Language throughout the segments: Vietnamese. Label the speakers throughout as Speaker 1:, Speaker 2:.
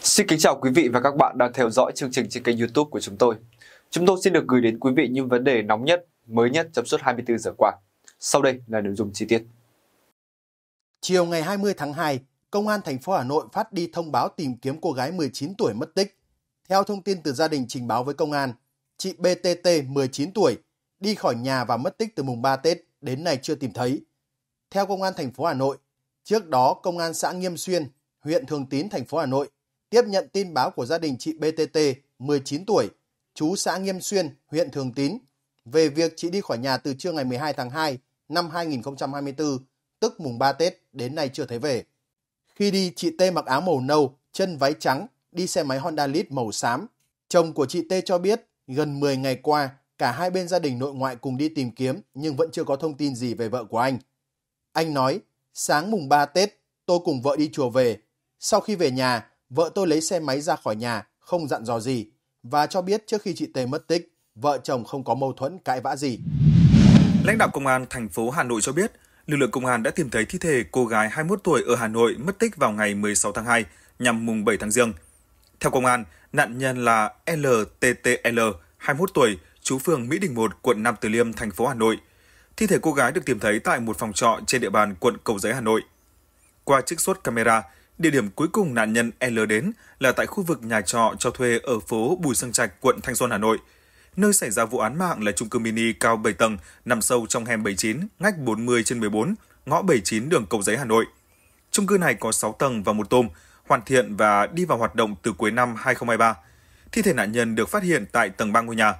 Speaker 1: Xin kính chào quý vị và các bạn đang theo dõi chương trình trên kênh youtube của chúng tôi. Chúng tôi xin được gửi đến quý vị những vấn đề nóng nhất, mới nhất trong suốt 24 giờ qua. Sau đây là nội dung chi tiết.
Speaker 2: Chiều ngày 20 tháng 2, Công an thành phố Hà Nội phát đi thông báo tìm kiếm cô gái 19 tuổi mất tích. Theo thông tin từ gia đình trình báo với công an, chị BTT 19 tuổi đi khỏi nhà và mất tích từ mùng 3 Tết đến nay chưa tìm thấy. Theo công an thành phố Hà Nội, Trước đó, Công an xã Nghiêm Xuyên, huyện Thường Tín, thành phố Hà Nội tiếp nhận tin báo của gia đình chị BTT, 19 tuổi, chú xã Nghiêm Xuyên, huyện Thường Tín về việc chị đi khỏi nhà từ trưa ngày 12 tháng 2 năm 2024, tức mùng 3 Tết, đến nay chưa thấy về. Khi đi, chị T mặc áo màu nâu, chân váy trắng, đi xe máy Honda Lead màu xám. Chồng của chị T cho biết, gần 10 ngày qua, cả hai bên gia đình nội ngoại cùng đi tìm kiếm nhưng vẫn chưa có thông tin gì về vợ của anh. Anh nói, Sáng mùng 3 Tết, tôi cùng vợ đi chùa về. Sau khi về nhà, vợ tôi lấy xe máy ra khỏi nhà, không dặn dò gì và cho biết trước khi chị T mất tích, vợ chồng không có mâu thuẫn cãi vã gì.
Speaker 1: Lãnh đạo công an thành phố Hà Nội cho biết, lực lượng công an đã tìm thấy thi thể cô gái 21 tuổi ở Hà Nội mất tích vào ngày 16 tháng 2 nhằm mùng 7 tháng Giêng. Theo công an, nạn nhân là LTTL, 21 tuổi, chú phường Mỹ Đình 1, quận Nam Từ Liêm, thành phố Hà Nội – Thi thể cô gái được tìm thấy tại một phòng trọ trên địa bàn quận Cầu Giấy, Hà Nội. Qua trích xuất camera, địa điểm cuối cùng nạn nhân L đến là tại khu vực nhà trọ cho thuê ở phố Bùi Sương Trạch, quận Thanh Xuân, Hà Nội. Nơi xảy ra vụ án mạng là trung cư mini cao 7 tầng, nằm sâu trong hẻm 79, ngách 40 trên 14, ngõ 79 đường Cầu Giấy, Hà Nội. Trung cư này có 6 tầng và một tôm, hoàn thiện và đi vào hoạt động từ cuối năm 2023. Thi thể nạn nhân được phát hiện tại tầng 3 ngôi nhà.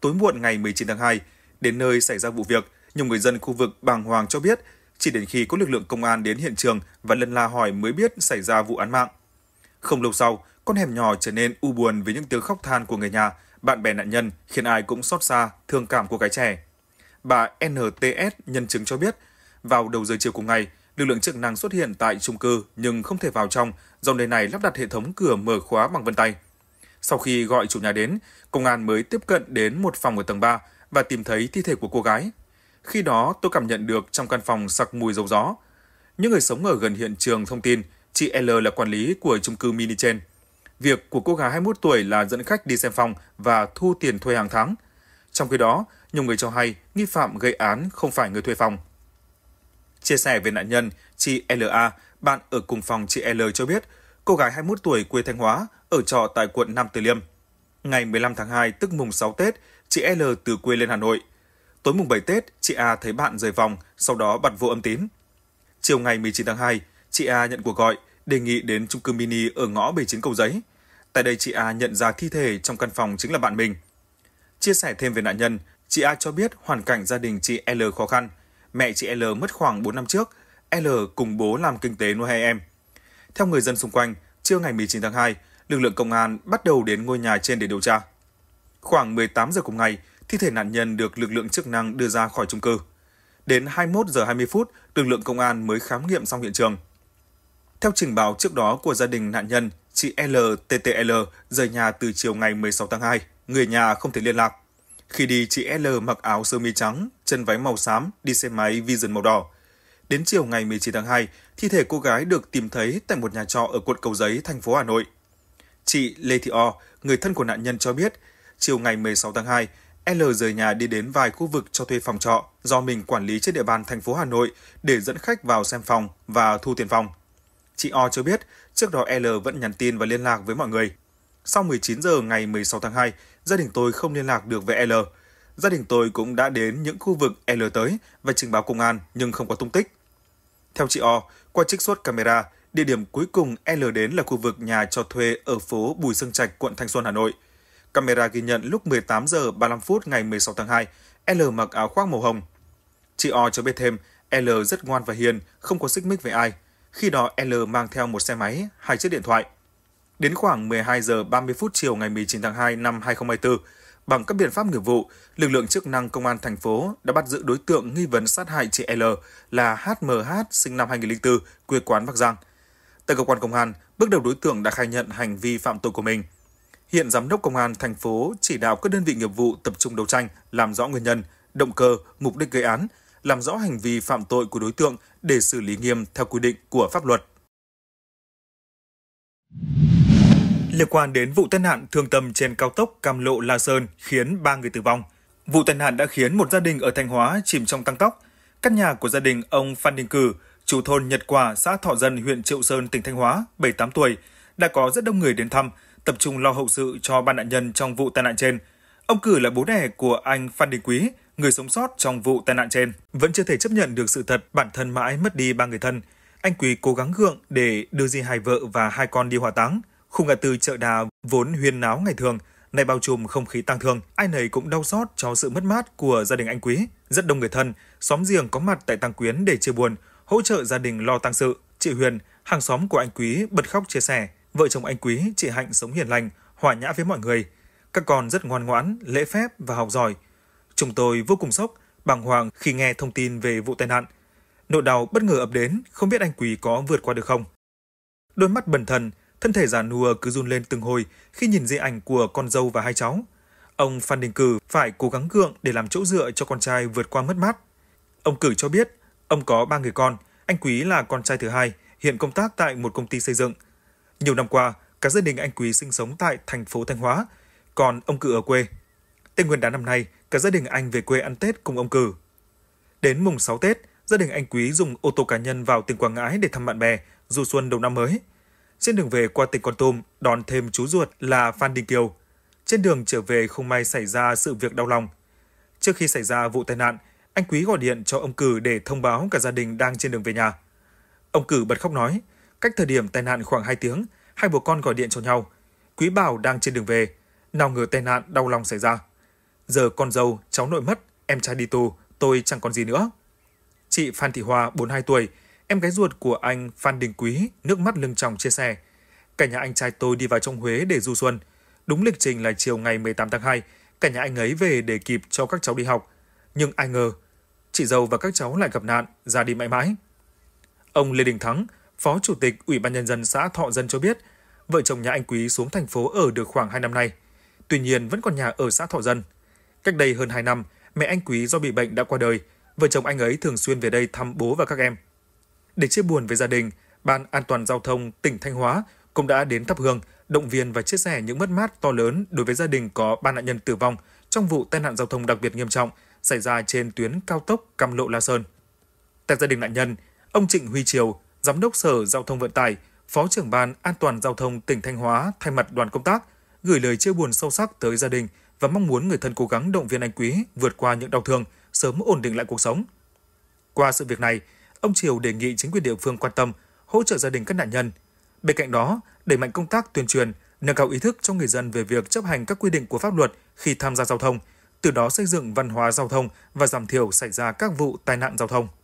Speaker 1: Tối muộn ngày 19 tháng 2, Đến nơi xảy ra vụ việc, nhiều người dân khu vực bàng hoàng cho biết chỉ đến khi có lực lượng công an đến hiện trường và lần la hỏi mới biết xảy ra vụ án mạng. Không lâu sau, con hẻm nhỏ trở nên u buồn với những tiếng khóc than của người nhà, bạn bè nạn nhân khiến ai cũng xót xa, thương cảm của cái trẻ. Bà NTS nhân chứng cho biết, vào đầu giờ chiều cùng ngày, lực lượng chức năng xuất hiện tại trung cư nhưng không thể vào trong do nơi này lắp đặt hệ thống cửa mở khóa bằng vân tay. Sau khi gọi chủ nhà đến, công an mới tiếp cận đến một phòng ở tầng 3 và tìm thấy thi thể của cô gái. Khi đó tôi cảm nhận được trong căn phòng sặc mùi dầu gió. Những người sống ở gần hiện trường thông tin chị L là quản lý của chung cư mini trên. Việc của cô gái 21 tuổi là dẫn khách đi xem phòng và thu tiền thuê hàng tháng. Trong khi đó, nhiều người cho hay nghi phạm gây án không phải người thuê phòng. Chia sẻ về nạn nhân, chị LA, bạn ở cùng phòng chị L cho biết, cô gái 21 tuổi quê Thanh Hóa, ở trọ tại quận Nam Từ Liêm. Ngày 15 tháng 2, tức mùng 6 Tết, chị L từ quê lên Hà Nội. Tối mùng 7 Tết, chị A thấy bạn rời vòng, sau đó bật vô âm tín. Chiều ngày 19 tháng 2, chị A nhận cuộc gọi, đề nghị đến chung cư mini ở ngõ 79 Cầu Giấy. Tại đây chị A nhận ra thi thể trong căn phòng chính là bạn mình. Chia sẻ thêm về nạn nhân, chị A cho biết hoàn cảnh gia đình chị L khó khăn. Mẹ chị L mất khoảng 4 năm trước, L cùng bố làm kinh tế nuôi hai em. Theo người dân xung quanh, trưa ngày 19 tháng 2, lực lượng công an bắt đầu đến ngôi nhà trên để điều tra. Khoảng 18 giờ cùng ngày, thi thể nạn nhân được lực lượng chức năng đưa ra khỏi trung cư. Đến 21 giờ 20 phút, lực lượng công an mới khám nghiệm xong hiện trường. Theo trình báo trước đó của gia đình nạn nhân, chị LTTL rời nhà từ chiều ngày 16 tháng 2, người nhà không thể liên lạc. Khi đi, chị L mặc áo sơ mi trắng, chân váy màu xám, đi xe máy Vision màu đỏ. Đến chiều ngày 19 tháng 2, thi thể cô gái được tìm thấy tại một nhà trọ ở quận Cầu Giấy, thành phố Hà Nội. Chị Lê Thị O, người thân của nạn nhân cho biết, chiều ngày 16 tháng 2, L rời nhà đi đến vài khu vực cho thuê phòng trọ do mình quản lý trên địa bàn thành phố Hà Nội để dẫn khách vào xem phòng và thu tiền phòng. Chị O cho biết, trước đó L vẫn nhắn tin và liên lạc với mọi người. Sau 19 giờ ngày 16 tháng 2, gia đình tôi không liên lạc được với L. Gia đình tôi cũng đã đến những khu vực L tới và trình báo công an nhưng không có tung tích. Theo chị O, qua trích xuất camera, địa điểm cuối cùng L đến là khu vực nhà cho thuê ở phố Bùi Sương Trạch, quận Thanh Xuân, Hà Nội – Camera ghi nhận lúc 18 giờ 35 phút ngày 16 tháng 2, L mặc áo khoác màu hồng. Chị O cho biết thêm, L rất ngoan và hiền, không có xích mích với ai. Khi đó L mang theo một xe máy, hai chiếc điện thoại. Đến khoảng 12 giờ 30 phút chiều ngày 19 tháng 2 năm 2024, bằng các biện pháp nghiệp vụ, lực lượng chức năng công an thành phố đã bắt giữ đối tượng nghi vấn sát hại chị L là HMH sinh năm 2004, quê quán Bắc Giang. Tại cơ quan công an, bước đầu đối tượng đã khai nhận hành vi phạm tội của mình – Hiện Giám đốc Công an thành phố chỉ đạo các đơn vị nghiệp vụ tập trung đấu tranh, làm rõ nguyên nhân, động cơ, mục đích gây án, làm rõ hành vi phạm tội của đối tượng để xử lý nghiêm theo quy định của pháp luật. Liên quan đến vụ tai nạn thương tâm trên cao tốc Cam Lộ La Sơn khiến 3 người tử vong. Vụ tai nạn đã khiến một gia đình ở Thanh Hóa chìm trong tăng tóc. Căn nhà của gia đình ông Phan Đình Cử, chủ thôn Nhật Quả, xã Thọ Dân, huyện Triệu Sơn, tỉnh Thanh Hóa, 78 tuổi, đã có rất đông người đến thăm, tập trung lo hậu sự cho ba nạn nhân trong vụ tai nạn trên. Ông Cử là bố đẻ của anh Phan Đình Quý, người sống sót trong vụ tai nạn trên. Vẫn chưa thể chấp nhận được sự thật bản thân mãi mất đi ba người thân. Anh Quý cố gắng gượng để đưa di hài vợ và hai con đi hỏa táng. Khung ngã tư chợ đà vốn huyên náo ngày thường, nay bao trùm không khí tang thương. Ai nấy cũng đau xót cho sự mất mát của gia đình anh Quý. Rất đông người thân, xóm giềng có mặt tại tang quyến để chia buồn, hỗ trợ gia đình lo tang sự. Chị Huyền, hàng xóm của anh Quý bật khóc chia sẻ Vợ chồng anh Quý, chị Hạnh sống hiền lành, hòa nhã với mọi người. Các con rất ngoan ngoãn, lễ phép và học giỏi. Chúng tôi vô cùng sốc, bàng hoàng khi nghe thông tin về vụ tai nạn. Nỗi đau bất ngờ ập đến, không biết anh Quý có vượt qua được không. Đôi mắt bần thần, thân thể già nua cứ run lên từng hồi khi nhìn di ảnh của con dâu và hai cháu. Ông Phan Đình Cử phải cố gắng gượng để làm chỗ dựa cho con trai vượt qua mất mát. Ông Cử cho biết, ông có ba người con, anh Quý là con trai thứ hai, hiện công tác tại một công ty xây dựng – nhiều năm qua, cả gia đình anh Quý sinh sống tại thành phố Thanh Hóa, còn ông cử ở quê. Tết Nguyên đán năm nay, cả gia đình anh về quê ăn Tết cùng ông Cử. Đến mùng 6 Tết, gia đình anh Quý dùng ô tô cá nhân vào tỉnh Quảng Ngãi để thăm bạn bè, du xuân đầu năm mới. Trên đường về qua tỉnh Con Tum, đón thêm chú ruột là Phan Đình Kiều. Trên đường trở về không may xảy ra sự việc đau lòng. Trước khi xảy ra vụ tai nạn, anh Quý gọi điện cho ông Cử để thông báo cả gia đình đang trên đường về nhà. Ông Cử bật khóc nói, Cách thời điểm tai nạn khoảng 2 tiếng, hai bố con gọi điện cho nhau. Quý Bảo đang trên đường về, nào ngờ tai nạn đau lòng xảy ra. Giờ con dâu, cháu nội mất, em trai đi tù, tôi chẳng còn gì nữa. Chị Phan Thị Hoa, 42 tuổi, em gái ruột của anh Phan Đình Quý, nước mắt lưng tròng chia sẻ. Cả nhà anh trai tôi đi vào trong Huế để du xuân. Đúng lịch trình là chiều ngày 18 tháng 2, cả nhà anh ấy về để kịp cho các cháu đi học. Nhưng ai ngờ, chị dâu và các cháu lại gặp nạn, ra đi mãi mãi. Ông Lê Đình Thắng, Phó Chủ tịch Ủy ban Nhân dân xã Thọ Dân cho biết, vợ chồng nhà anh Quý xuống thành phố ở được khoảng 2 năm nay. Tuy nhiên vẫn còn nhà ở xã Thọ Dân. Cách đây hơn 2 năm, mẹ anh Quý do bị bệnh đã qua đời. Vợ chồng anh ấy thường xuyên về đây thăm bố và các em. Để chia buồn với gia đình, Ban An toàn Giao thông tỉnh Thanh Hóa cũng đã đến thắp hương, động viên và chia sẻ những mất mát to lớn đối với gia đình có ba nạn nhân tử vong trong vụ tai nạn giao thông đặc biệt nghiêm trọng xảy ra trên tuyến cao tốc Cam Lộ La Sơn. Tại gia đình nạn nhân, ông Trịnh Huy Triều, Giám đốc Sở Giao thông Vận tải, Phó trưởng ban An toàn Giao thông tỉnh Thanh Hóa thay mặt đoàn công tác gửi lời chia buồn sâu sắc tới gia đình và mong muốn người thân cố gắng động viên anh Quý vượt qua những đau thương, sớm ổn định lại cuộc sống. Qua sự việc này, ông Triều đề nghị chính quyền địa phương quan tâm, hỗ trợ gia đình các nạn nhân. Bên cạnh đó, đẩy mạnh công tác tuyên truyền, nâng cao ý thức cho người dân về việc chấp hành các quy định của pháp luật khi tham gia giao thông, từ đó xây dựng văn hóa giao thông và giảm thiểu xảy ra các vụ tai nạn giao thông.